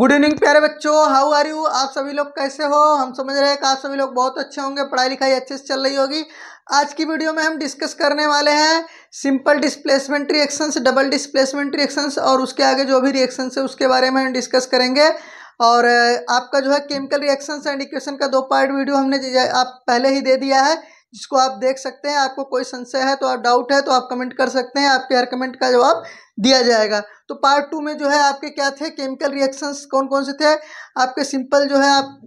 Good evening प्यारे बच्चों how are you आप सभी लोग कैसे हो हम समझ रहे हैं कि आप सभी लोग बहुत अच्छे होंगे पढ़ाई लिखाई अच्छे से चल रही होगी आज की वीडियो में हम डिस्कस करने वाले हैं simple displacement reactions double displacement reactions और उसके आगे जो भी रिएक्शंस है उसके बारे में हम डिस्कस करेंगे और आपका जो है केमिकल रिएक्शंस एंड इक्वेशन का दो पार्ट वीडियो हमने आप पहले ही दे दिया है जिसको आप देख सकते हैं आपको कोई संशय है तो आप डाउट है तो आप कमेंट कर सकते हैं आपके हर कमेंट का जवाब दिया जाएगा तो पार्ट टू में जो है आपके क्या थे केमिकल रिएक्शंस कौन कौन से थे आपके सिंपल जो है आप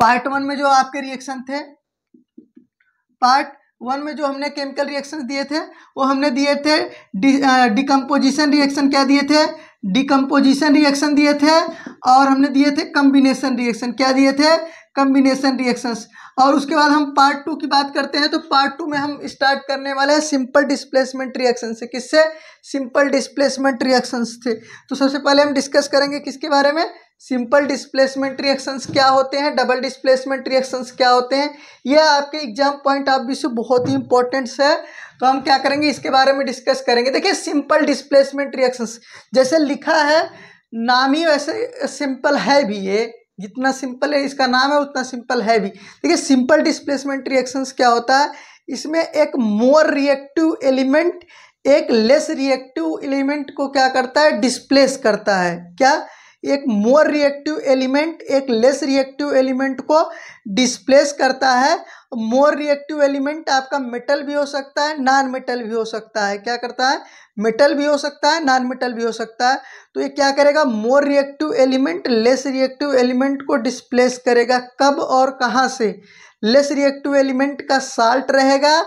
पार्ट वन में जो आपके रिएक्शन थे पार्ट वन में जो हमने केमिकल रिएक्शन दिए थे वो हमने दिए थे डिकम्पोजिशन रिएक्शन क्या दिए थे डिकम्पोजिशन रिएक्शन दिए थे और हमने दिए थे कम्बिनेशन रिएक्शन क्या दिए थे कम्बिनेशन रिएक्शंस और उसके बाद हम पार्ट टू की बात करते हैं तो पार्ट टू में हम स्टार्ट करने वाले हैं सिंपल डिस्प्लेसमेंट रिएक्शन से किससे सिंपल डिस्प्लेसमेंट रिएक्शंस थे तो सबसे पहले हम डिस्कस करेंगे किसके बारे में सिंपल डिस्प्लेसमेंट रिएक्शंस क्या होते हैं डबल डिस्प्लेसमेंट रिएक्शंस क्या होते हैं यह आपके एग्जाम पॉइंट ऑफ व्यू से बहुत ही इंपॉर्टेंट है तो हम क्या करेंगे इसके बारे में डिस्कस करेंगे देखिए सिंपल डिस्प्लेसमेंट रिएक्शंस जैसे लिखा है नाम ही वैसे सिंपल है भी ये जितना सिंपल है इसका नाम है उतना सिंपल है भी देखिए सिंपल डिस्प्लेसमेंट रिएक्शंस क्या होता है इसमें एक मोर रिएक्टिव एलिमेंट एक लेस रिएक्टिव एलिमेंट को क्या करता है डिस्प्लेस करता है क्या एक मोर रिएक्टिव एलिमेंट एक लेस रिएक्टिव एलिमेंट को डिस्प्लेस करता है मोर रिएक्टिव एलिमेंट आपका मेटल भी हो सकता है नॉन मेटल भी हो सकता है क्या करता है मेटल भी हो सकता है नॉन मेटल भी हो सकता है तो ये क्या करेगा more reactive element less reactive element को डिस्प्लेस करेगा कब और कहाँ से लेस रिएक्टिव एलिमेंट का साल्ट रहेगा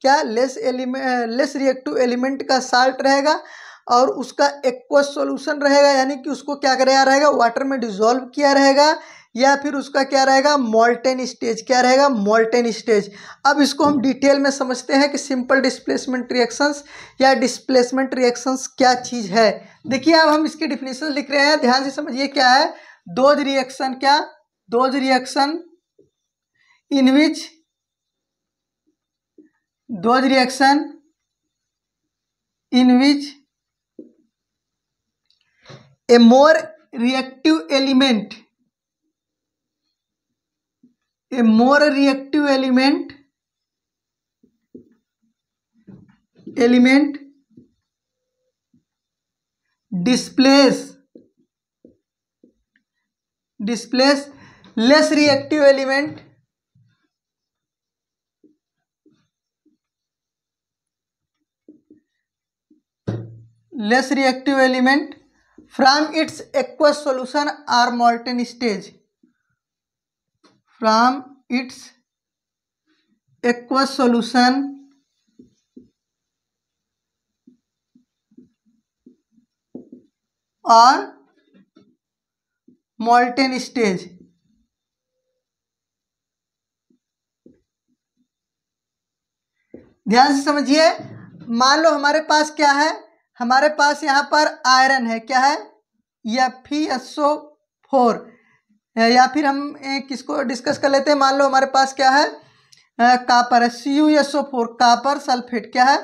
क्या less element less reactive element का साल्ट रहेगा और उसका एक्वस सॉल्यूशन रहेगा यानी कि उसको क्या कराया रहेगा वाटर में डिजोल्व किया रहेगा या फिर उसका क्या रहेगा मोल्टेन स्टेज क्या रहेगा मोल्टेन स्टेज अब इसको हम डिटेल में समझते हैं कि सिंपल डिस्प्लेसमेंट रिएक्शंस या डिस्प्लेसमेंट रिएक्शंस क्या चीज़ है देखिए अब हम इसकी डिफिनेशन लिख रहे हैं ध्यान से समझिए क्या है दोज रिएक्शन क्या those reaction in which those reaction in which a more reactive element a more reactive element element displace displace less reactive element less reactive element from its aqueous solution or molten stage from its aqueous solution और molten stage ध्यान से समझिए मान लो हमारे पास क्या है हमारे पास यहाँ पर आयरन है क्या है या फी एसओ फोर या फिर हम किसको डिस्कस कर लेते हैं मान लो हमारे पास क्या है कापर है C U S O four copper sulphate क्या है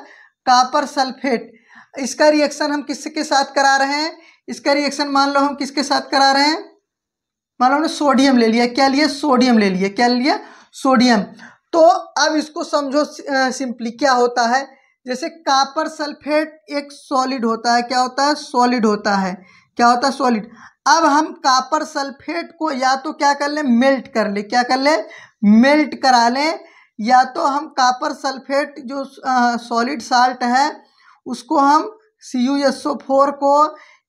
कापर सल्फेट इसका रिएक्शन हम किसके साथ करा रहे हैं इसका रिएक्शन मान लो हम किसके साथ करा रहे हैं मान लो हमने सोडियम ले लिया क्या लिया सोडियम ले लिया क्या लिया सोडियम तो अब इसको समझो सिंपली क्या होता है जैसे कापर सल्फेट एक सॉलिड होता है क्या होता है सॉलिड होता है क्या होता है सॉलिड अब हम कापर सल्फेट को या तो क्या कर लें मेल्ट कर लें क्या कर लें मेल्ट करा लें या तो हम कापर सल्फेट जो सॉलिड साल्ट है उसको हम C U S O four को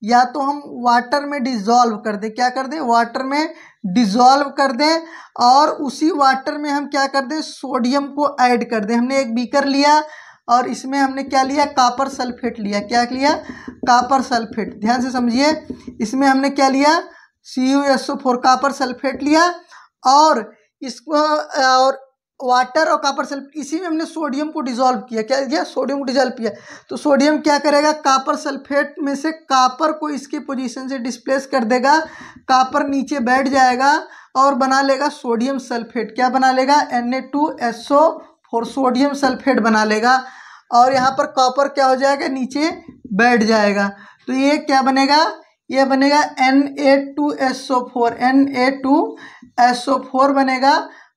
या तो हम वाटर में डिज़ोल्व कर दें क्या कर दें वाटर में डिज़ोल्व कर दें और उसी वाटर में हम क्या कर दें सोडियम को ऐड कर दें हमने एक बीकर लिया और इसमें हमने क्या लिया कापर सल्फेट लिया क्या लिया कापर सल्फेट ध्यान से समझिए इसमें हमने क्या लिया C U S O four copper sulphate लिया और इसको और वाटर और कापर सल्फेट इसी में हमने सोडियम को डिजोल्व किया क्या किया सोडियम को डिजोल्व किया तो सोडियम क्या करेगा कापर सल्फेट में से कापर को इसकी पोजीशन से डिस्प्लेस कर देगा कापर नीचे बैठ जाएगा और बना लेगा सोडियम सल्फेट क्या बना लेगा N A two S O four sodium sulphate बना लेगा और यहाँ पर कॉपर क्या हो जाएगा नीचे बैठ जाएगा तो ये क्या बनेगा ये बनेगा N A two S O four N A two S O four बनेगा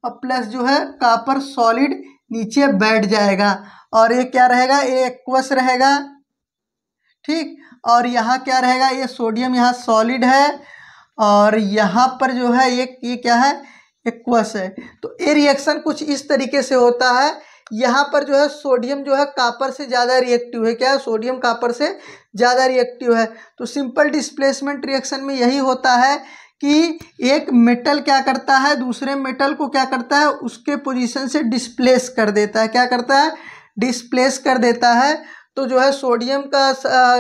और प्लस जो है कॉपर सॉलिड नीचे बैठ जाएगा और ये क्या रहेगा ये एक्वस रहेगा ठीक और यहाँ क्या रहेगा ये सोडियम यहाँ सॉलिड है और यहाँ पर जो है ये ये क्या है एक्वस है तो ये रिएक्शन कुछ इस तरीके से होता है यहाँ पर जो है सोडियम जो है कापर से ज़्यादा रिएक्टिव है क्या है सोडियम कापर से ज़्यादा रिएक्टिव है तो सिंपल डिस्प्लेसमेंट रिएक्शन में यही होता है कि एक मेटल क्या करता है दूसरे मेटल को क्या करता है उसके पोजीशन से डिस्प्लेस कर देता है क्या करता है डिस्प्लेस कर देता है तो जो है सोडियम का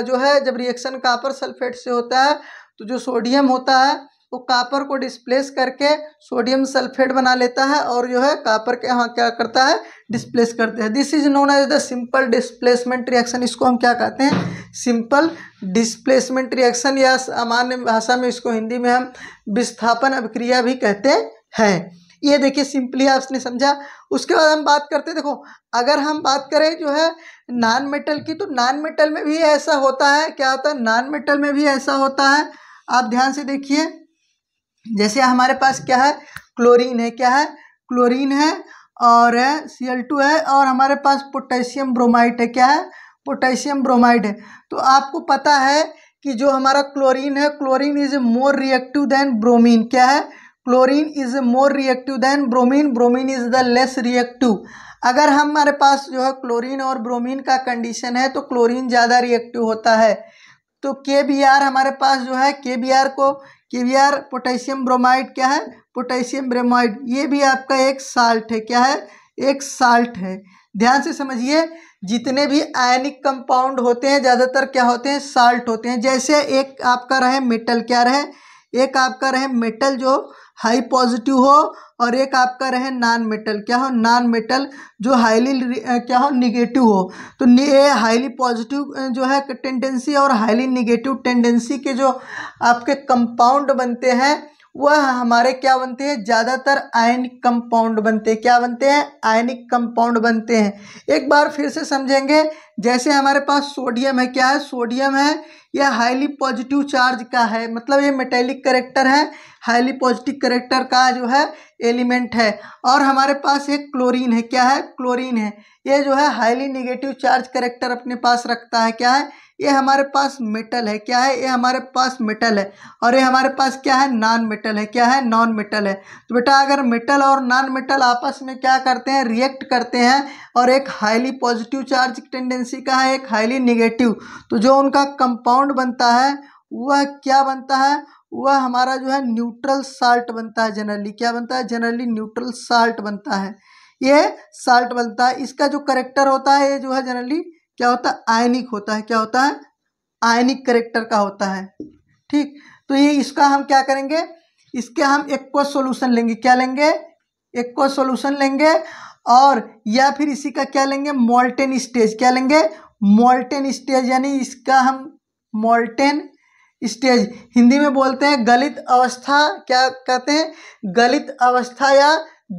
जो है जब रिएक्शन कापर सल्फेट से होता है तो जो सोडियम होता है वो तो कापर को डिस्प्लेस करके सोडियम सल्फेट बना लेता है और जो है कापर के यहाँ क्या करता है डिस्प्लेस करते हैं this is known as the simple displacement reaction इसको हम क्या कहते हैं सिंपल डिस्प्लेसमेंट रिएक्शन या सामान्य भाषा में इसको हिंदी में हम विस्थापन अभिक्रिया भी कहते हैं ये देखिए सिंपली आपने समझा उसके बाद हम बात करते देखो अगर हम बात करें जो है नॉन मेटल की तो नॉन मेटल में भी ऐसा होता है क्या होता है नॉन मेटल में भी ऐसा होता है आप ध्यान से देखिए जैसे हमारे पास क्या है क्लोरीन है क्या है क्लोरीन है और सी एल टू है और हमारे पास पोटेशियम ब्रोमाइड है क्या है पोटेशियम ब्रोमाइड है तो आपको पता है कि जो हमारा क्लोरीन है chlorine is more reactive than bromine क्या है chlorine is more reactive than bromine bromine is the less reactive अगर हमारे पास जो है क्लोरीन और ब्रोमीन का कंडीशन है तो क्लोरीन ज़्यादा रिएक्टिव होता है तो के बी आर हमारे पास जो है के बी आर को के वी आर पोटेशियम ब्रोमाइड क्या है पोटेशियम ब्रोमाइड ये भी आपका एक साल्ट है क्या है एक साल्ट है ध्यान से समझिए जितने भी आयनिक कंपाउंड होते हैं ज़्यादातर क्या होते हैं साल्ट होते हैं जैसे एक आपका रहे मेटल क्या रहे एक आपका रहे मेटल जो हाई पॉजिटिव हो और एक आपका रहे नॉन मेटल क्या हो नॉन मेटल जो हाईली क्या हो निगेटिव हो तो ये हाईली पॉजिटिव जो है टेंडेंसी और हाईली निगेटिव टेंडेंसी के जो आपके कंपाउंड बनते हैं वह हमारे क्या बनते हैं ज़्यादातर आयनिक कंपाउंड बनते हैं क्या बनते हैं आयनिक कंपाउंड बनते हैं एक बार फिर से समझेंगे जैसे हमारे पास सोडियम है क्या है सोडियम है यह हाईली पॉजिटिव चार्ज का है मतलब ये मेटेलिक करेक्टर है हाईली पॉजिटिव करेक्टर का जो है एलिमेंट है और हमारे पास एक क्लोरीन है क्या है क्लोरीन है ये जो है हाईली निगेटिव चार्ज करेक्टर अपने पास रखता है क्या है ये हमारे पास मेटल है क्या है ये हमारे पास मेटल है और ये हमारे पास क्या है नॉन मेटल है क्या है नॉन मेटल है तो बेटा अगर मेटल और नॉन मेटल आपस में क्या करते हैं रिएक्ट करते हैं और एक हाईली पॉजिटिव चार्ज टेंडेंसी का है एक हाईली निगेटिव तो जो उनका कंपाउंड बनता है वह क्या बनता है वह हमारा जो है न्यूट्रल साल्ट बनता है जनरली क्या बनता है जनरली न्यूट्रल साल्ट बनता है ये साल्ट बनता है इसका जो करेक्टर होता है ये जो है जनरली क्या होता है आयनिक होता है क्या होता है आयनिक करेक्टर का होता है ठीक तो ये इसका हम क्या करेंगे इसके हम एक्व सोल्यूशन लेंगे क्या लेंगे एक्व सोल्यूशन लेंगे और या फिर इसी का क्या लेंगे मोल्टेन स्टेज क्या लेंगे मोल्टेन स्टेज यानी इसका हम मोल्टेन स्टेज हिंदी में बोलते हैं गलित अवस्था क्या कहते हैं गलित अवस्था या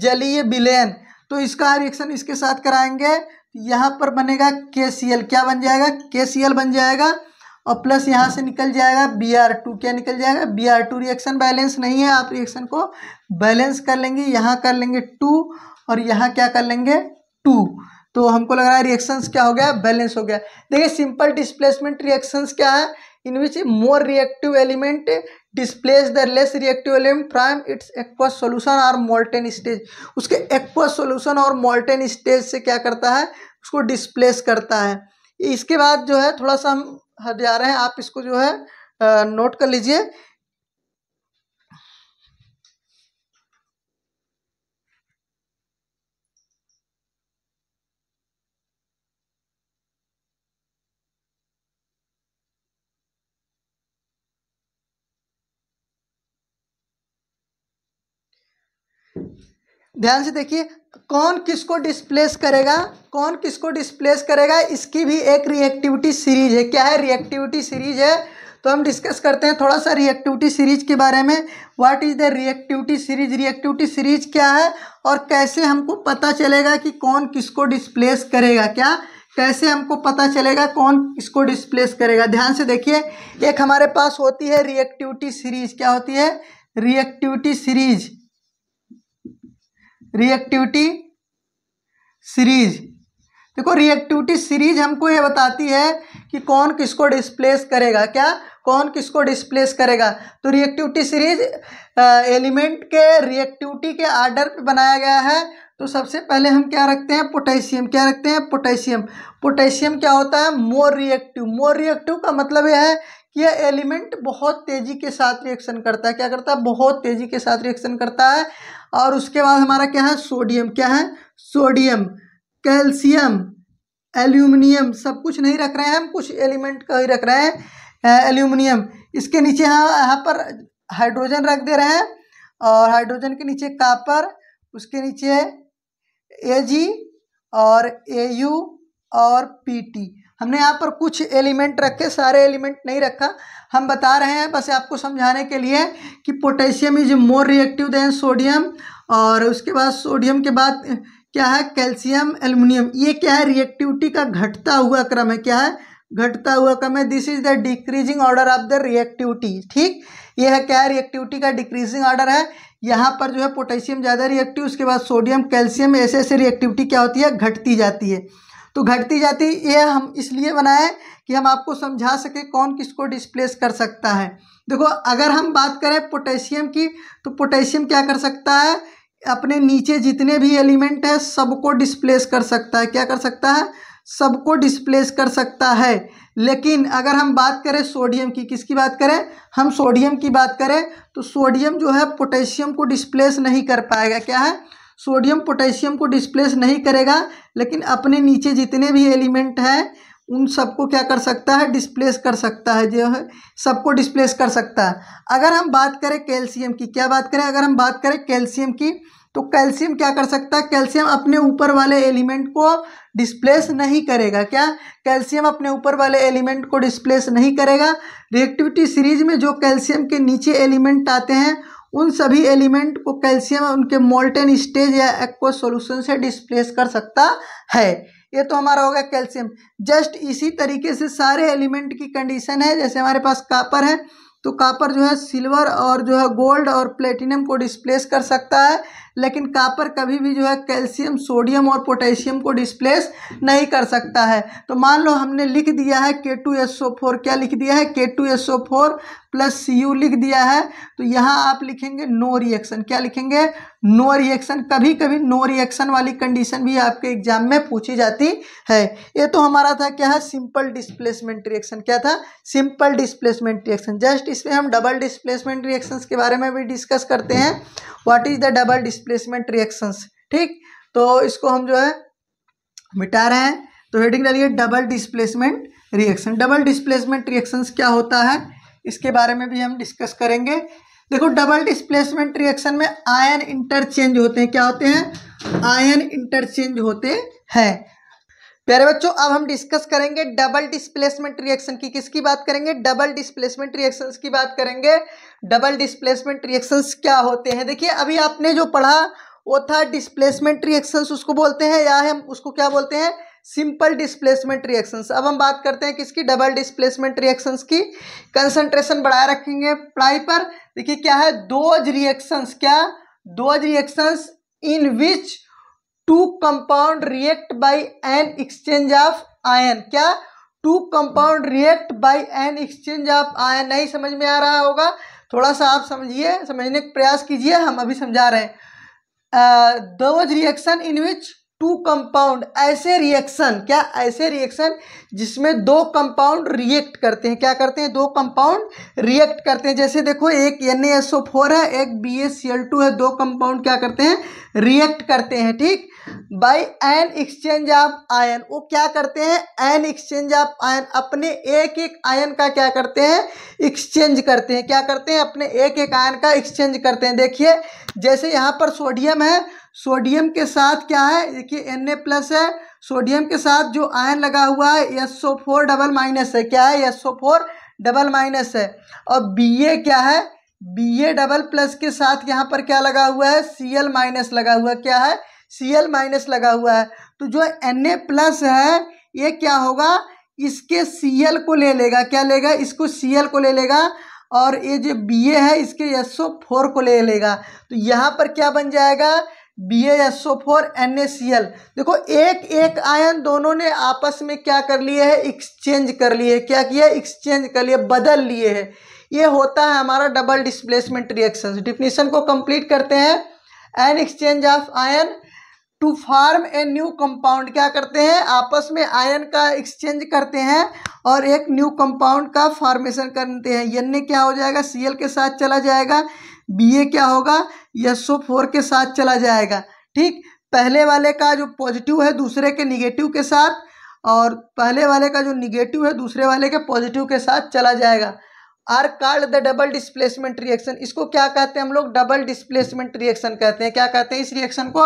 जलीय विलयन तो इसका रिएक्शन इसके साथ कराएंगे यहाँ पर बनेगा के सी एल क्या बन जाएगा के सी एल बन जाएगा और प्लस यहाँ से निकल जाएगा बी आर टू क्या निकल जाएगा B R two reaction balance नहीं है आप रिएक्शन को बैलेंस कर लेंगे यहाँ कर लेंगे टू और यहाँ क्या कर लेंगे टू तो हमको लग रहा है रिएक्शंस क्या हो गया बैलेंस हो गया देखिए सिंपल डिस्प्लेसमेंट रिएक्शंस क्या है in which more reactive element displace the less reactive element from its aqueous solution or molten stage उसके aqueous solution और molten stage से क्या करता है उसको डिस्प्लेस करता है इसके बाद जो है थोड़ा सा हम हट जा रहे हैं आप इसको जो है नोट कर लीजिए ध्यान से देखिए कौन किसको डिस्प्लेस करेगा कौन किसको डिस्प्लेस करेगा इसकी भी एक रिएक्टिविटी सीरीज है क्या है रिएक्टिविटी सीरीज है तो हम डिस्कस करते हैं थोड़ा सा रिएक्टिविटी सीरीज के बारे में what is the reactivity series reactivity series क्या है और कैसे हमको पता चलेगा कि कौन किसको डिस्प्लेस करेगा क्या कैसे हमको पता चलेगा कौन किसको डिस्प्लेस करेगा ध्यान से देखिए एक हमारे पास होती है रिएक्टिविटी सीरीज क्या होती है रिएक्टिविटी सीरीज रिएक्टिविटी सीरीज देखो रिएक्टिविटी सीरीज हमको ये बताती है कि कौन किसको डिस्प्लेस करेगा क्या कौन किसको डिस्प्लेस करेगा तो रिएक्टिविटी सीरीज एलिमेंट के रिएक्टिविटी के आर्डर पे बनाया गया है तो सबसे पहले हम क्या रखते हैं पोटेशियम क्या रखते हैं पोटेशियम पोटेशियम क्या होता है मोर रिएक्टिव मोर रिएक्टिव का मतलब यह है कि यह एलिमेंट बहुत तेज़ी के साथ रिएक्शन करता है क्या करता है बहुत तेज़ी के साथ रिएक्शन करता है और उसके बाद हमारा क्या है सोडियम क्या है सोडियम कैल्शियम एल्यूमिनियम सब कुछ नहीं रख रहे हैं हम कुछ एलिमेंट का ही रख रहे हैं एल्यूमिनियम इसके नीचे यहाँ यहाँ पर हाइड्रोजन रख दे रहे हैं और हाइड्रोजन के नीचे कापर उसके नीचे ए जी और ए यू और पी टी हमने यहाँ पर कुछ एलिमेंट रखे सारे एलिमेंट नहीं रखा हम बता रहे हैं बस आपको समझाने के लिए कि potassium is more reactive than sodium और उसके बाद सोडियम के बाद क्या है कैल्शियम एल्युमिनियम ये क्या है रिएक्टिविटी का घटता हुआ क्रम है क्या है घटता हुआ क्रम है this is the decreasing order of the reactivity ठीक ये है क्या है रिएक्टिविटी का डिक्रीजिंग ऑर्डर है यहाँ पर जो है पोटेशियम ज़्यादा रिएक्टिव उसके बाद सोडियम कैल्शियम ऐसे ऐसे रिएक्टिविटी क्या होती है घटती जाती है तो घटती जाती ये हम इसलिए बनाए कि हम आपको समझा सके कौन किसको डिस्प्लेस कर सकता है देखो अगर हम बात करें पोटेशियम की तो पोटेशियम क्या कर सकता है अपने नीचे जितने भी एलिमेंट है सबको डिस्प्लेस कर सकता है क्या कर सकता है सबको डिस्प्लेस कर सकता है लेकिन अगर हम बात करें सोडियम की किसकी बात करें हम सोडियम की बात करें तो सोडियम जो है पोटेशियम को डिस्प्लेस नहीं कर पाएगा क्या है सोडियम पोटेशियम को डिस्प्लेस नहीं करेगा लेकिन अपने नीचे जितने भी एलिमेंट हैं उन सबको क्या कर सकता है डिस्प्लेस कर सकता है जो है सबको डिस्प्लेस कर सकता है अगर हम बात करें कैल्शियम की क्या बात करें अगर हम बात करें कैल्शियम की तो कैल्शियम क्या कर सकता है कैल्शियम अपने ऊपर वाले एलिमेंट को डिस्प्लेस नहीं करेगा क्या कैल्शियम अपने ऊपर वाले एलिमेंट को डिस्प्लेस नहीं करेगा रिएक्टिविटी सीरीज में जो कैल्शियम के नीचे एलिमेंट आते हैं उन सभी एलिमेंट को कैल्शियम उनके मोल्टेन स्टेज या एक्व सोल्यूशन से डिस्प्लेस कर सकता है ये तो हमारा होगा कैल्शियम जस्ट इसी तरीके से सारे एलिमेंट की कंडीशन है जैसे हमारे पास कापर है तो कापर जो है सिल्वर और जो है गोल्ड और प्लेटिनम को डिस्प्लेस कर सकता है लेकिन कापर कभी भी जो है कैल्शियम सोडियम और पोटेशियम को डिस्प्लेस नहीं कर सकता है तो मान लो हमने लिख दिया है K two S O four क्या लिख दिया है K two S O four plus C U लिख दिया है तो यहाँ आप लिखेंगे नो रिएक्शन क्या लिखेंगे नो रिएक्शन कभी कभी नो रिएक्शन वाली कंडीशन भी आपके एग्जाम में पूछी जाती है ये तो हमारा था क्या है सिंपल डिस्प्लेसमेंट रिएक्शन क्या था सिंपल डिस्प्लेसमेंट रिएक्शन जस्ट इसमें हम डबल डिस्प्लेसमेंट रिएक्शंस के बारे में भी डिस्कस करते हैं what is the double displacement reactions ठीक तो इसको हम जो है मिटा रहे हैं तो हेडिंग डालिए double displacement reaction double displacement reactions क्या होता है इसके बारे में भी हम डिस्कस करेंगे देखो डबल डिस्प्लेसमेंट रिएक्शन में आयन इंटरचेंज होते हैं क्या होते हैं आयन इंटरचेंज होते हैं प्यारे बच्चों अब हम डिस्कस करेंगे डबल डिस्प्लेसमेंट रिएक्शन की किसकी बात करेंगे डबल डिस्प्लेसमेंट रिएक्शंस की बात करेंगे डबल डिस्प्लेसमेंट रिएक्शंस क्या होते हैं देखिए अभी आपने जो पढ़ा वो था डिस्प्लेसमेंट रिएक्शंस उसको बोलते हैं या हम उसको क्या बोलते हैं सिंपल डिस्प्लेसमेंट रिएक्शंस अब हम बात करते हैं किसकी डबल डिस्प्लेसमेंट रिएक्शंस की कंसंट्रेशन बढ़ाए रखेंगे पढ़ाई पर देखिए क्या है दोज रिएक्शंस क्या those reactions in which two compound react by an exchange of ion क्या two compound react by an exchange of ion नहीं समझ में आ रहा होगा थोड़ा सा आप समझिए समझने का प्रयास कीजिए हम अभी समझा रहे हैं those reaction in which two compound ऐसे रिएक्शन क्या ऐसे रिएक्शन जिसमें दो कंपाउंड रिएक्ट करते हैं क्या करते हैं दो कंपाउंड रिएक्ट करते हैं जैसे देखो एक एन है एक बी है दो कंपाउंड क्या करते हैं रिएक्ट करते हैं ठीक by an exchange of ion वो क्या करते हैं एन एक्सचेंज ऑफ आयन अपने एक एक आयन का क्या करते हैं एक्सचेंज करते हैं क्या करते हैं अपने एक एक आयन का एक्सचेंज करते हैं देखिए जैसे यहाँ पर सोडियम है सोडियम के साथ क्या है देखिए एन ए प्लस है सोडियम के साथ जो आयन लगा हुआ है S O four double minus है क्या है S O four double minus है और बी ए क्या है बी ए डबल प्लस के साथ यहाँ पर क्या लगा हुआ है सी एल माइनस लगा हुआ क्या है सी एल माइनस लगा हुआ है तो जो एन ए प्लस है ये क्या होगा इसके सी एल को ले लेगा क्या लेगा इसको सी एल को ले लेगा और ये जो बी ए है इसके एस ओ फोर को ले लेगा तो यहाँ पर क्या बन जाएगा B S O four N A C L देखो एक एक आयन दोनों ने आपस में क्या कर लिए है एक्सचेंज कर लिए है क्या किया एक्सचेंज कर लिए बदल लिए है ये होता है हमारा डबल डिस्प्लेसमेंट रिएक्शन डिफिनेशन को कंप्लीट करते हैं an exchange of ion to form a new compound क्या करते हैं आपस में आयन का एक्सचेंज करते हैं और एक न्यू कंपाउंड का फॉर्मेशन करते हैं यन क्या हो जाएगा सी के साथ चला जाएगा बी क्या होगा यसो फोर के साथ चला जाएगा ठीक पहले वाले का जो पॉजिटिव है दूसरे के निगेटिव के साथ और पहले वाले का जो निगेटिव है दूसरे वाले के पॉजिटिव के साथ चला जाएगा are called the double displacement reaction इसको क्या कहते हैं हम लोग डबल डिस्प्लेसमेंट रिएक्शन कहते हैं क्या कहते हैं इस रिएक्शन को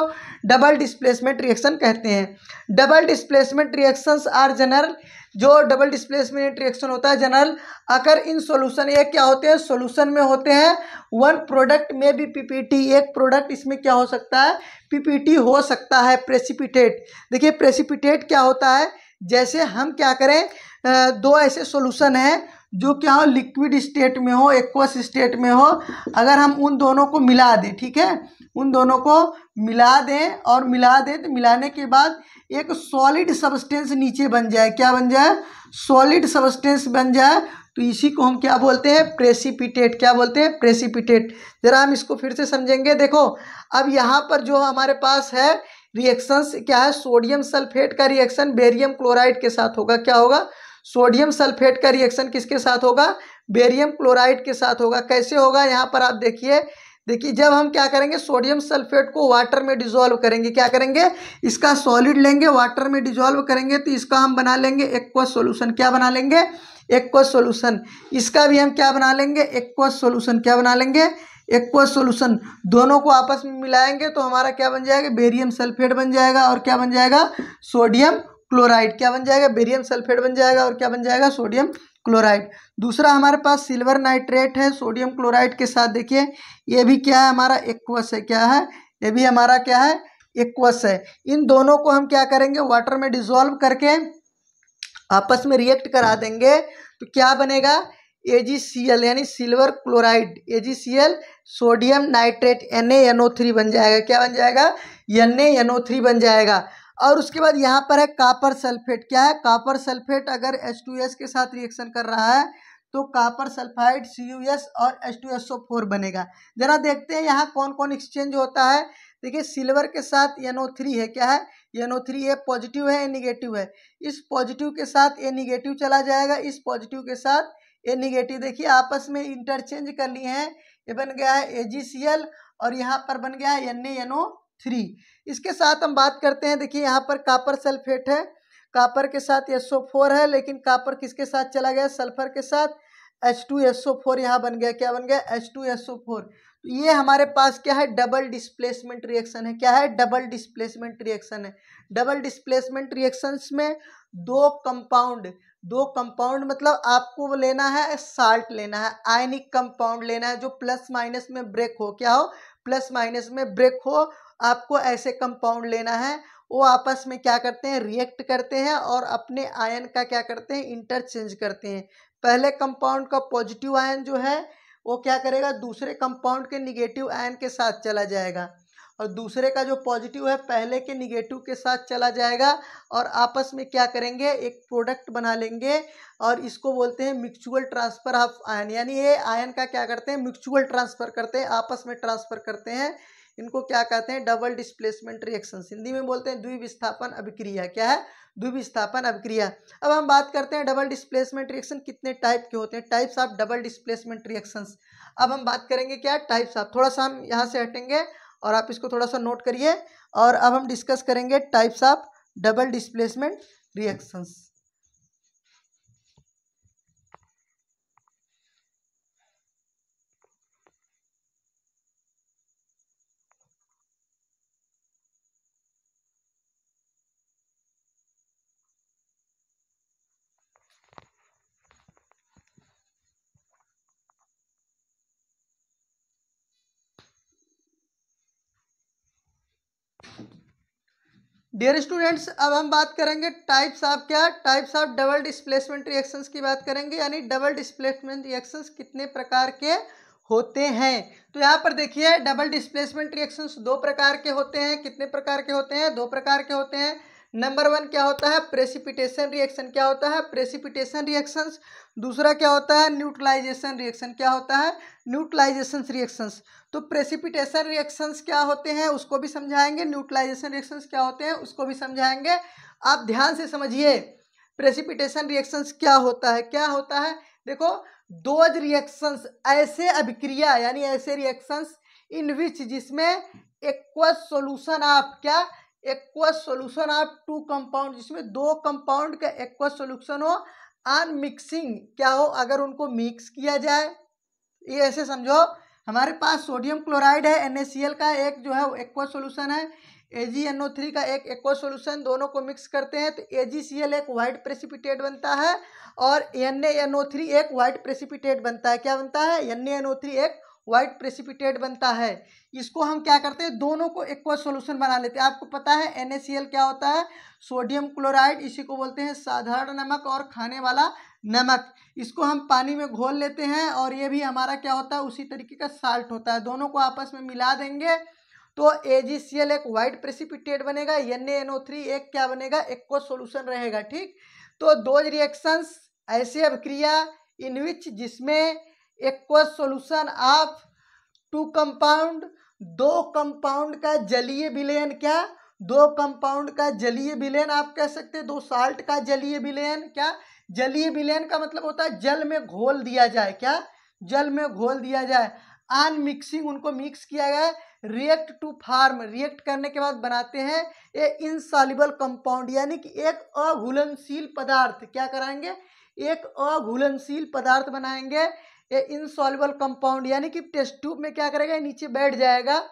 डबल डिस्प्लेसमेंट रिएक्शन कहते हैं double displacement reactions are general जो डबल डिस्प्लेसमेंट रिएक्शन होता है जनरल अगर इन सॉल्यूशन ये क्या होते हैं सॉल्यूशन में होते हैं वन प्रोडक्ट में भी पीपीटी एक प्रोडक्ट इसमें क्या हो सकता है पीपीटी हो सकता है प्रेसिपिटेट देखिए प्रेसिपिटेट क्या होता है जैसे हम क्या करें दो ऐसे सॉल्यूशन हैं जो क्या हो लिक्विड स्टेट में हो एक्वस स्टेट में हो अगर हम उन दोनों को मिला दें ठीक है उन दोनों को मिला दें और मिला दें तो मिलाने के बाद एक सॉलिड सब्सटेंस नीचे बन जाए क्या बन जाए सॉलिड सब्सटेंस बन जाए तो इसी को हम क्या बोलते हैं प्रेसिपिटेट क्या बोलते हैं प्रेसिपिटेट ज़रा हम इसको फिर से समझेंगे देखो अब यहाँ पर जो हमारे पास है रिएक्शंस क्या है सोडियम सल्फेट का रिएक्शन बेरियम क्लोराइड के साथ होगा क्या होगा सोडियम सल्फेट का रिएक्शन किसके साथ होगा बेरियम क्लोराइड के साथ होगा कैसे होगा यहाँ पर आप देखिए देखिए जब हम क्या करेंगे सोडियम सल्फेट को वाटर में डिजोल्व करेंगे क्या करेंगे इसका सॉलिड लेंगे वाटर में डिजोल्व करेंगे तो इसका हम बना लेंगे एक्वा सॉल्यूशन क्या बना लेंगे एक्वा सॉल्यूशन इसका भी हम क्या बना लेंगे एक्वा सॉल्यूशन क्या बना लेंगे एक्वा सॉल्यूशन दोनों को आपस में मिलाएंगे तो हमारा क्या बन जाएगा बेरियम सल्फेट बन जाएगा और क्या बन जाएगा सोडियम क्लोराइड क्या बन जाएगा बेरियम सल्फेट बन जाएगा और क्या बन जाएगा सोडियम क्लोराइड दूसरा हमारे पास सिल्वर नाइट्रेट है सोडियम क्लोराइड के साथ देखिए ये भी क्या है हमारा एक्वस है क्या है ये भी हमारा क्या है एक्वस है इन दोनों को हम क्या करेंगे वाटर में डिजोल्व करके आपस में रिएक्ट करा देंगे तो क्या बनेगा एल यानी silver chloride L sodium nitrate N A N O three बन जाएगा क्या बन जाएगा N A N O three बन जाएगा और उसके बाद यहाँ पर है कापर सल्फेट क्या है कापर सल्फेट अगर एच टू एस के साथ रिएक्शन कर रहा है तो copper sulphide C U S और H two S O four बनेगा जरा देखते हैं यहाँ कौन कौन एक्सचेंज होता है देखिए सिल्वर के साथ एन ओ थ्री है क्या है एन ओ थ्री ये पॉजिटिव है ये निगेटिव है इस पॉजिटिव के साथ ये निगेटिव चला जाएगा इस पॉजिटिव के साथ ये निगेटिव देखिए आपस में इंटरचेंज कर लिए हैं ये बन गया है ए जी सी एल और यहाँ पर बन गया है N A N O three इसके साथ हम बात करते हैं देखिए यहाँ पर कापर सल्फेट है कापर के साथ एसओ फोर है लेकिन कापर किसके साथ चला गया सल्फर के साथ H two S O four यहाँ बन गया क्या बन गया H two S O four तो ये हमारे पास क्या है डबल डिस्प्लेसमेंट रिएक्शन है क्या है डबल डिस्प्लेसमेंट रिएक्शन है डबल डिस्प्लेसमेंट रिएक्शंस में दो कंपाउंड दो कंपाउंड मतलब आपको लेना है साल्ट लेना है आयनिक कंपाउंड लेना है जो प्लस माइनस में ब्रेक हो क्या हो प्लस माइनस में ब्रेक हो आपको ऐसे कंपाउंड लेना है वो आपस में क्या करते हैं रिएक्ट करते हैं और अपने आयन का क्या करते हैं इंटरचेंज करते हैं पहले कंपाउंड का पॉजिटिव आयन जो है वो क्या करेगा दूसरे कंपाउंड के निगेटिव आयन के साथ चला जाएगा और दूसरे का जो पॉजिटिव है पहले के निगेटिव के साथ चला जाएगा और आपस में क्या करेंगे एक प्रोडक्ट बना लेंगे और इसको बोलते हैं म्यूचुअल ट्रांसफ़र ऑफ आयन यानी ये आयन का क्या करते हैं म्यूचुअल ट्रांसफ़र करते हैं आपस में ट्रांसफ़र करते हैं इनको क्या कहते हैं डबल डिस्प्लेसमेंट रिएक्शन हिंदी में बोलते हैं द्विविस्थापन अभिक्रिया क्या है द्विविस्थापन अभिक्रिया अब हम बात करते हैं डबल डिस्प्लेसमेंट रिएक्शन कितने टाइप के होते हैं types of double displacement reactions अब हम बात करेंगे क्या टाइप्स ऑफ थोड़ा सा हम यहाँ से हटेंगे और आप इसको थोड़ा सा नोट करिए और अब हम डिस्कस करेंगे types of double displacement reactions dear students अब हम बात करेंगे टाइप्स ऑफ क्या types of double displacement reactions की बात करेंगे यानी डबल डिस्प्लेसमेंट रिएक्शंस कितने प्रकार के होते हैं तो यहाँ पर देखिए डबल डिस्प्लेसमेंट रिएक्शंस दो प्रकार के होते हैं कितने प्रकार के होते हैं दो प्रकार के होते हैं नंबर वन क्या होता है प्रेसिपिटेशन रिएक्शन क्या होता है प्रेसिपिटेशन रिएक्शंस दूसरा क्या होता है न्यूट्रलाइजेशन रिएक्शन क्या होता है न्यूट्रलाइजेशन रिएक्शंस तो प्रेसिपिटेशन रिएक्शंस क्या होते हैं उसको भी समझाएंगे न्यूट्रलाइजेशन रिएक्शंस क्या होते हैं उसको भी समझाएंगे आप ध्यान से समझिए प्रेसिपिटेशन रिएक्शंस क्या होता है क्या होता है देखो दोज रिएक्शंस ऐसे अभिक्रिया यानी ऐसे रिएक्शंस इन विच जिसमें एक्वस सोल्यूशन आप क्या aqueous solution of two compound जिसमें दो कंपाउंड का एक्वस सॉल्यूशन हो आन मिक्सिंग क्या हो अगर उनको मिक्स किया जाए ये ऐसे समझो हमारे पास सोडियम क्लोराइड है एन का एक जो है एक्वा सोल्यूशन है ए का एक एक्वा सोल्यूशन दोनों को मिक्स करते हैं तो ए एक वाइट प्रेसिपिटेट बनता है और एन एक वाइट प्रेसिपिटेट बनता है क्या बनता है एन एक व्हाइट प्रेसिपिटेट बनता है इसको हम क्या करते हैं दोनों को एक सॉल्यूशन बना लेते हैं आपको पता है एन क्या होता है सोडियम क्लोराइड इसी को बोलते हैं साधारण नमक और खाने वाला नमक इसको हम पानी में घोल लेते हैं और ये भी हमारा क्या होता है उसी तरीके का साल्ट होता है दोनों को आपस में मिला देंगे तो ए एक वाइट प्रेसिपिटेट बनेगा एन एक क्या बनेगा एक्व सोल्यूशन रहेगा ठीक तो दो रिएक्शंस ऐसे अभिक्रिया इन विच जिसमें aqueous solution of two compound दो कंपाउंड का जलीय विलयन क्या दो कंपाउंड का जलीय विलयन आप कह सकते हैं दो साल्ट का जलीय विलयन क्या जलीय विलयन का मतलब होता है जल में घोल दिया जाए क्या जल में घोल दिया जाए आन मिक्सिंग उनको मिक्स किया गया रिएक्ट टू फार्म रिएक्ट करने के बाद बनाते हैं ये इनसॉल्युबल कंपाउंड यानी कि एक अघुलनशील पदार्थ क्या कराएंगे एक अघुलनशील पदार्थ बनाएंगे ये इनसॉल्युबल कंपाउंड यानी कि टेस्ट ट्यूब में क्या करेगा नीचे बैठ जाएगा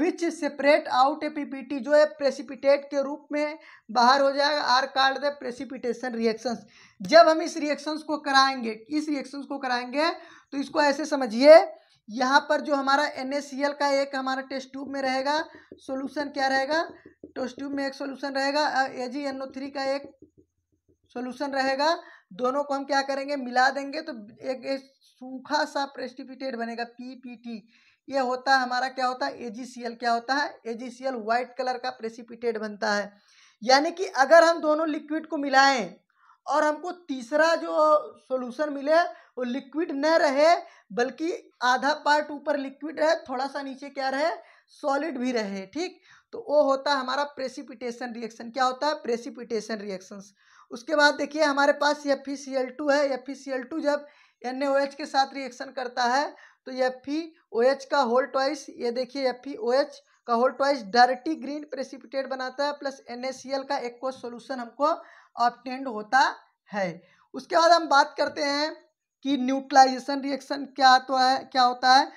which separate out a PPT जो है प्रेसिपिटेट के रूप में बाहर हो जाएगा are called the precipitation reactions जब हम इस रिएक्शंस को कराएंगे इस रिएक्शंस को कराएंगे तो इसको ऐसे समझिए यहाँ पर जो हमारा एन का एक हमारा टेस्ट ट्यूब में रहेगा सोल्यूशन क्या रहेगा टेस्ट ट्यूब में एक सोल्यूशन रहेगा ए का एक सोल्यूशन रहेगा दोनों को हम क्या करेंगे मिला देंगे तो एक, एक सूखा सा प्रेस्टिपिटेट बनेगा पीपीटी ये होता है हमारा क्या होता है एजीसीएल क्या होता है एजीसीएल व्हाइट कलर का प्रेसिपिटेट बनता है यानी कि अगर हम दोनों लिक्विड को मिलाएं और हमको तीसरा जो सॉल्यूशन मिले वो लिक्विड न रहे बल्कि आधा पार्ट ऊपर लिक्विड रहे थोड़ा सा नीचे क्या रहे सॉलिड भी रहे ठीक तो वो होता है हमारा प्रेसिपिटेशन रिएक्शन क्या होता है प्रेसिपिटेशन रिएक्शंस उसके बाद देखिए हमारे पास एफ e है एफ e जब एन एच के साथ रिएक्शन करता है तो एफ एच का होल ट्वाइस ये देखिए एफ एच का whole twice dirty green precipitate बनाता है प्लस एन का एक को सोल्यूशन हमको ऑप्टेंड होता है उसके बाद हम बात करते हैं कि न्यूट्रलाइजेशन रिएक्शन क्या तो है क्या होता है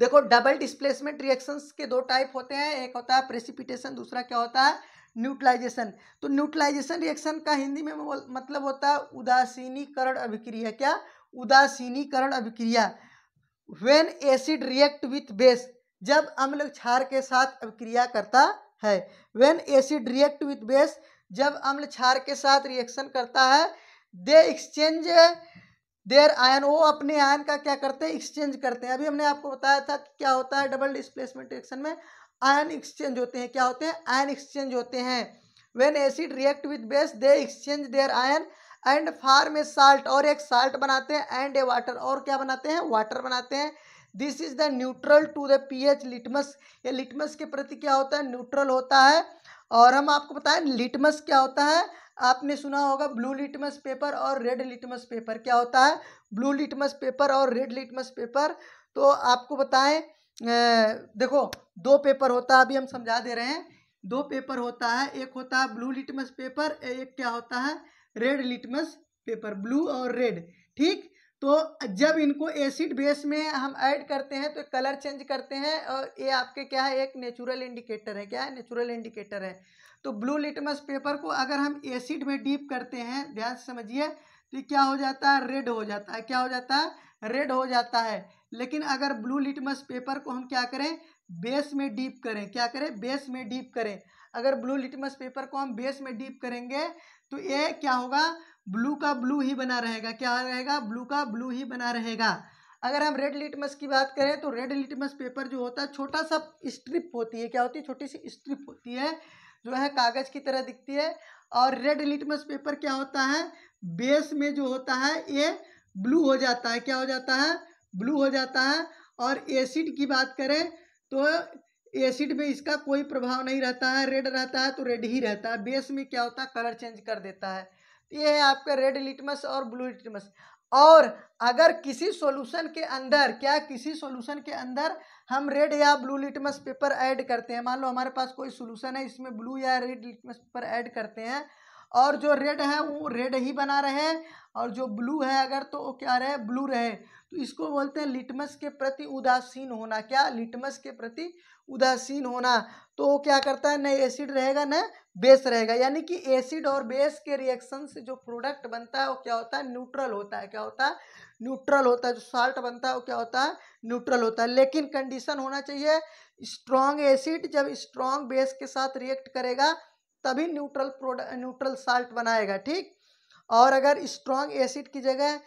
देखो डबल डिस्प्लेसमेंट रिएक्शंस के दो टाइप होते हैं एक होता है प्रेसिपिटेशन दूसरा क्या होता है न्यूट्राइजेशन तो न्यूट्रलाइजेशन रिएक्शन का हिंदी में मतलब होता है उदासीनीकरण अभिक्रिया क्या उदासीनीकरण अभिक्रिया when acid react with base जब अम्ल क्षार के साथ अभिक्रिया करता है when acid react with base जब अम्ल क्षार के साथ रिएक्शन करता है दे एक्सचेंज देर आयन वो अपने आयन का क्या करते हैं एक्सचेंज करते हैं अभी हमने आपको बताया था कि क्या होता है डबल डिस्प्लेसमेंट रिएक्शन में आयन एक्सचेंज होते हैं क्या होते हैं आयन एक्सचेंज होते हैं when acid react with base they exchange their ion and form a salt और एक साल्ट बनाते हैं एंड ए वाटर और क्या बनाते हैं वाटर बनाते हैं this is the neutral to the H litmus ये लिटमस के प्रति क्या होता है न्यूट्रल होता है और हम आपको बताएं लिटमस क्या होता है आपने सुना होगा ब्लू लिटमस पेपर और रेड लिटमस पेपर क्या होता है ब्लू लिटमस पेपर और रेड लिटमस पेपर तो आपको बताएं देखो दो पेपर होता है अभी हम समझा दे रहे हैं दो पेपर होता है एक होता है ब्लू लिटमस पेपर एक क्या होता है रेड लिटमस पेपर ब्लू और रेड ठीक तो जब इनको एसिड बेस में हम ऐड करते हैं तो कलर चेंज करते हैं और ये आपके क्या है एक नेचुरल इंडिकेटर है क्या है नेचुरल इंडिकेटर है तो ब्लू लिटमस पेपर को अगर हम एसिड में डीप करते हैं ध्यान से समझिए तो क्या हो जाता है रेड हो जाता है क्या हो जाता है रेड हो जाता है लेकिन अगर ब्लू लिटमस पेपर को हम क्या करें बेस में डीप करें क्या करें बेस में डीप करें अगर ब्लू लिटमस पेपर को हम बेस में डीप करेंगे तो ये क्या होगा ब्लू का ब्लू ही बना रहेगा क्या रहेगा ब्लू का ब्लू ही बना रहेगा अगर हम रेड लिटमस की बात करें तो रेड लिटमस पेपर जो होता है छोटा सा स्ट्रिप होती है क्या होती है छोटी सी स्ट्रिप होती है जो है कागज़ की तरह दिखती है और रेड लिटमस पेपर क्या होता है बेस में जो होता है ये ब्लू हो जाता है क्या हो जाता है ब्लू हो जाता है और एसिड की बात करें तो एसिड में इसका कोई प्रभाव नहीं रहता है रेड रहता है तो रेड ही रहता है बेस में क्या होता है कलर चेंज कर देता है तो ये है आपका रेड लिटमस और ब्लू लिटमस और अगर किसी सॉल्यूशन के अंदर क्या किसी सॉल्यूशन के अंदर हम रेड या ब्लू लिटमस पेपर ऐड करते हैं मान लो हमारे पास कोई सॉल्यूशन है इसमें ब्लू या रेड लिटमस पेपर ऐड करते हैं और जो रेड है वो रेड ही बना रहे और जो ब्लू है अगर तो वो क्या रहे ब्लू रहे तो इसको बोलते हैं लिटमस के प्रति उदासीन होना क्या लिटमस के प्रति उदासीन होना तो वो क्या करता है न एसिड रहेगा न बेस रहेगा यानी कि एसिड और बेस के रिएक्शन से जो प्रोडक्ट बनता है वो क्या होता है न्यूट्रल होता है क्या होता है न्यूट्रल होता है जो साल्ट बनता है वो क्या होता है न्यूट्रल होता है लेकिन कंडीशन होना चाहिए स्ट्रॉन्ग एसिड जब स्ट्रॉन्ग बेस के साथ रिएक्ट करेगा तभी न्यूट्रल प्रोडक्ट न्यूट्रल साल्ट बनाएगा ठीक और अगर स्ट्रॉन्ग एसिड की जगह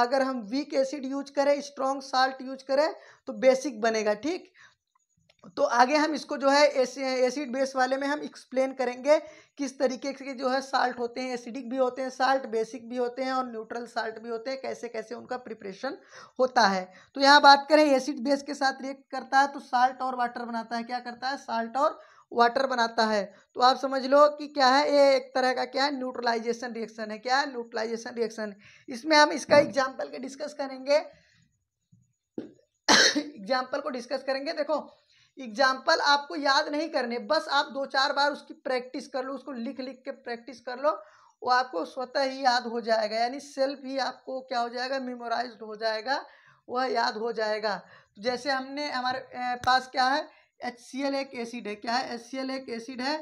अगर हम वीक एसिड यूज करें स्ट्रॉन्ग साल्ट यूज करें तो बेसिक बनेगा ठीक तो आगे हम इसको जो है एसिड बेस वाले में हम एक्सप्लेन करेंगे किस तरीके के जो है साल्ट होते हैं एसिडिक भी होते हैं साल्ट बेसिक भी होते हैं और न्यूट्रल साल्ट भी होते हैं कैसे कैसे उनका प्रिपरेशन होता है तो यहाँ बात करें एसिड बेस के साथ रिएक्ट करता है तो साल्ट और वाटर बनाता है क्या करता है साल्ट और वाटर बनाता है तो आप समझ लो कि क्या है ये एक तरह का क्या है न्यूट्रलाइजेशन रिएक्शन है क्या है न्यूट्रलाइजेशन रिएक्शन इसमें हम इसका एग्जाम्पल हाँ। के डिस्कस करेंगे एग्जाम्पल को डिस्कस करेंगे देखो एग्जाम्पल आपको याद नहीं करने बस आप दो चार बार उसकी प्रैक्टिस कर लो उसको लिख लिख के प्रैक्टिस कर लो वो आपको स्वतः ही याद हो जाएगा यानी सेल्फ ही आपको क्या हो जाएगा मेमोराइज हो जाएगा वह याद हो जाएगा तो जैसे हमने हमारे पास क्या है एच सी एल एक एसिड है क्या है एच सी एल एक एसिड है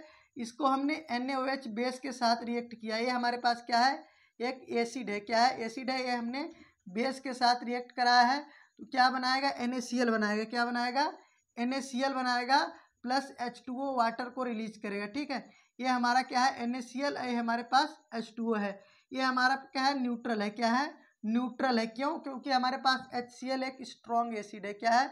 इसको हमने एन एच बेस के साथ रिएक्ट किया ये हमारे पास क्या है एक एसिड है क्या है एसिड है ये हमने बेस के साथ रिएक्ट कराया है तो क्या बनाएगा एन बनाएगा क्या बनाएगा एन बनाएगा plus H two O water को रिलीज करेगा ठीक है ये हमारा क्या है एन ये हमारे पास एच टू ओ है ये हमारा क्या है न्यूट्रल है क्या है न्यूट्रल है क्यों क्योंकि हमारे पास एच सी एल एक स्ट्रॉन्ग एसिड है क्या है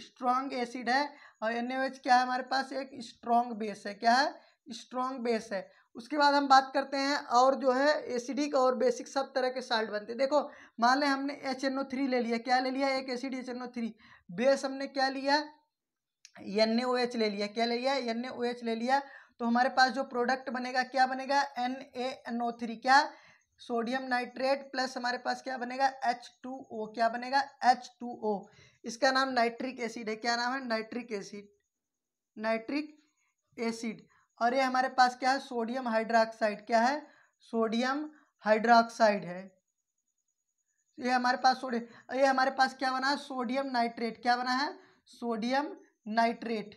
स्ट्रॉन्ग एसिड है और एन क्या है हमारे पास एक स्ट्रॉन्ग बेस है क्या है स्ट्रॉन्ग बेस है उसके बाद हम बात करते हैं और जो है एसिडिक और बेसिक सब तरह के साल्ट बनते हैं देखो मान लें हमने एच एन ओ थ्री ले लिया क्या ले लिया एक acid H N O three base हमने क्या लिया एन ए ओ एच ले लिया क्या ले लिया एन ए ओ एच ले लिया तो हमारे पास जो प्रोडक्ट बनेगा क्या बनेगा N A N O three क्या सोडियम नाइट्रेट प्लस हमारे पास क्या बनेगा एच टू ओ क्या बनेगा एच टू ओ इसका नाम नाइट्रिक एसिड है क्या नाम है नाइट्रिक एसिड नाइट्रिक एसिड और ये हमारे पास क्या है सोडियम हाइड्रोक्साइड क्या है सोडियम हाइड्रोक्साइड है ये हमारे पास सोडियम ये हमारे पास क्या बना है सोडियम नाइट्रेट क्या बना है सोडियम नाइट्रेट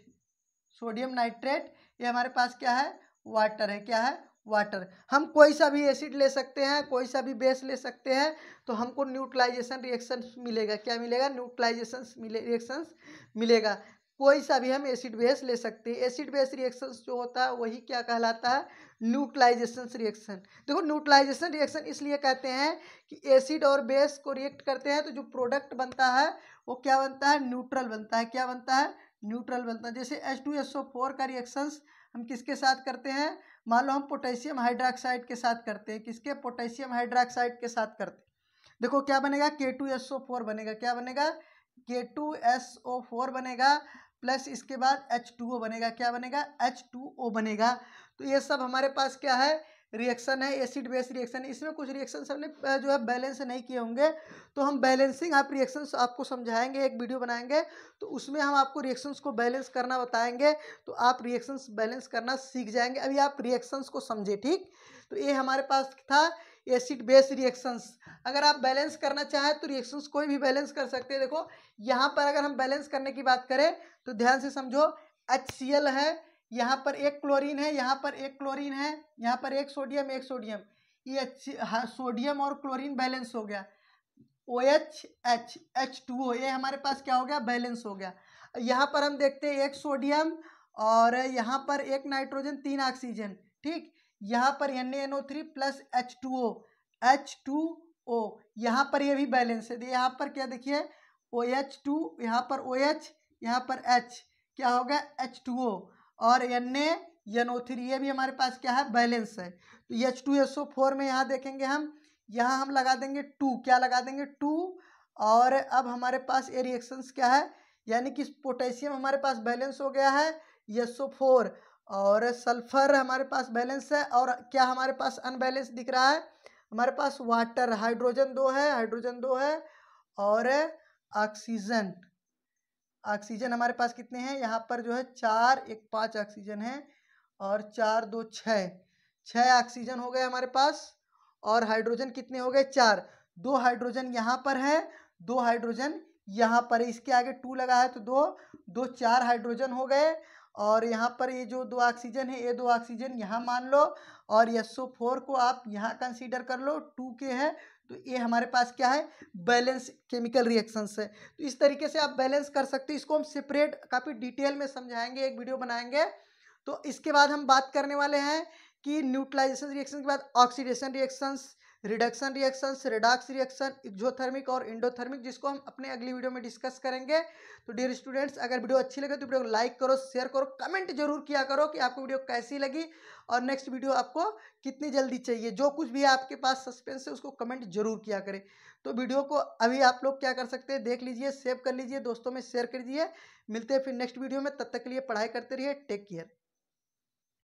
सोडियम नाइट्रेट ये हमारे पास क्या है वाटर है क्या है वाटर हम कोई सा भी एसिड ले सकते हैं कोई सा भी बेस ले सकते हैं तो हमको न्यूट्रलाइजेशन रिएक्शंस मिलेगा क्या मिलेगा न्यूट्रलाइजेशन मिले रिएक्शंस मिलेगा कोई सा भी हम एसिड बेस ले सकते हैं एसिड बेस रिएक्शंस जो होता है वही क्या कहलाता है न्यूट्रलाइजेशन रिएक्शन देखो न्यूट्रलाइजेशन रिएक्शन इसलिए कहते हैं कि एसिड और बेस को रिएक्ट करते हैं तो जो प्रोडक्ट बनता है वो क्या बनता है न्यूट्रल बनता है क्या बनता है न्यूट्रल बनता है जैसे H two S O four का रिएक्शंस हम किसके साथ करते हैं मान लो हम पोटेशियम हाइड्रोक्साइड के साथ करते हैं किसके पोटेशियम हाइड्रोक्साइड के साथ करते देखो क्या बनेगा K two S O four बनेगा क्या बनेगा K two S O four बनेगा प्लस इसके बाद एच टू ओ बनेगा क्या बनेगा एच टू ओ बनेगा तो ये सब हमारे पास क्या है रिएक्शन है एसिड बेस रिएक्शन इसमें कुछ रिएक्शन हमने जो है बैलेंस नहीं किए होंगे तो हम बैलेंसिंग आप रिएक्शंस आपको समझाएंगे एक वीडियो बनाएंगे तो उसमें हम आपको रिएक्शंस को बैलेंस करना बताएंगे तो आप रिएक्शंस बैलेंस करना सीख जाएंगे अभी आप रिएक्शंस को समझे ठीक तो ये हमारे पास था एसिड बेस रिएक्शंस अगर आप बैलेंस करना चाहें तो रिएक्शंस कोई भी बैलेंस कर सकते हैं देखो यहाँ पर अगर हम बैलेंस करने की बात करें तो ध्यान से समझो एच है यहाँ पर एक क्लोरीन है यहाँ पर एक क्लोरीन है यहाँ पर एक सोडियम एक सोडियम ये हाँ, सोडियम और क्लोरीन बैलेंस हो गया O H H H two O ये हमारे पास क्या हो गया बैलेंस हो गया यहाँ पर हम देखते हैं एक सोडियम और यहाँ पर एक नाइट्रोजन तीन ऑक्सीजन ठीक यहाँ पर N N O three plus H two O H two O यहाँ पर ये भी बैलेंस है यहाँ पर क्या देखिए ओ एच टू यहाँ पर ओ एच यहाँ पर एच क्या होगा एच टू ओ और N A N O three ये भी हमारे पास क्या है बैलेंस है तो H two S O four में यहाँ देखेंगे हम यहाँ हम लगा देंगे टू क्या लगा देंगे टू और अब हमारे पास ए रिएक्शंस क्या है यानी कि पोटेशियम हमारे पास बैलेंस हो गया है एस ओ फोर और सल्फर हमारे पास बैलेंस है और क्या हमारे पास अनबैलेंस दिख रहा है हमारे पास वाटर हाइड्रोजन दो है हाइड्रोजन दो है और ऑक्सीजन ऑक्सीजन हमारे पास कितने हैं यहाँ पर जो है चार एक पाँच ऑक्सीजन है और चार दो छः छः ऑक्सीजन हो गए हमारे पास और हाइड्रोजन कितने हो गए चार दो हाइड्रोजन यहाँ पर है दो हाइड्रोजन यहाँ पर है इसके आगे टू लगा है तो दो दो चार हाइड्रोजन हो गए और यहाँ पर ये जो दो ऑक्सीजन है ये दो ऑक्सीजन यहाँ मान लो और एसओ फोर को आप यहाँ कंसीडर कर लो टू के है तो ये हमारे पास क्या है बैलेंस केमिकल रिएक्शंस है तो इस तरीके से आप बैलेंस कर सकते हैं इसको हम सेपरेट काफ़ी डिटेल में समझाएंगे एक वीडियो बनाएंगे तो इसके बाद हम बात करने वाले हैं कि न्यूट्रलाइजेशन रिएक्शन के बाद oxidation reactions reduction reactions redox reaction exothermic और इंडोथर्मिक जिसको हम अपने अगली वीडियो में डिस्कस करेंगे तो डियर स्टूडेंट्स अगर वीडियो अच्छी लगे तो वीडियो को लाइक करो शेयर करो कमेंट जरूर किया करो कि आपको वीडियो कैसी लगी और नेक्स्ट वीडियो आपको कितनी जल्दी चाहिए जो कुछ भी आपके पास सस्पेंस है उसको कमेंट जरूर किया करें तो वीडियो को अभी आप लोग क्या कर सकते हैं देख लीजिए सेव कर लीजिए दोस्तों में शेयर कर दीजिए मिलते हैं फिर नेक्स्ट वीडियो में तब तक के लिए पढ़ाई करते रहिए टेक केयर